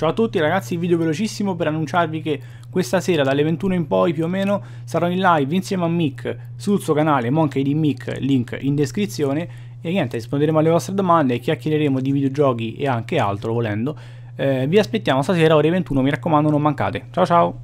Ciao a tutti ragazzi, video velocissimo per annunciarvi che questa sera dalle 21 in poi più o meno sarò in live insieme a Mick sul suo canale Monkey di Mick, link in descrizione e niente, risponderemo alle vostre domande e chiacchiereremo di videogiochi e anche altro volendo. Eh, vi aspettiamo stasera ore 21, mi raccomando non mancate. Ciao ciao!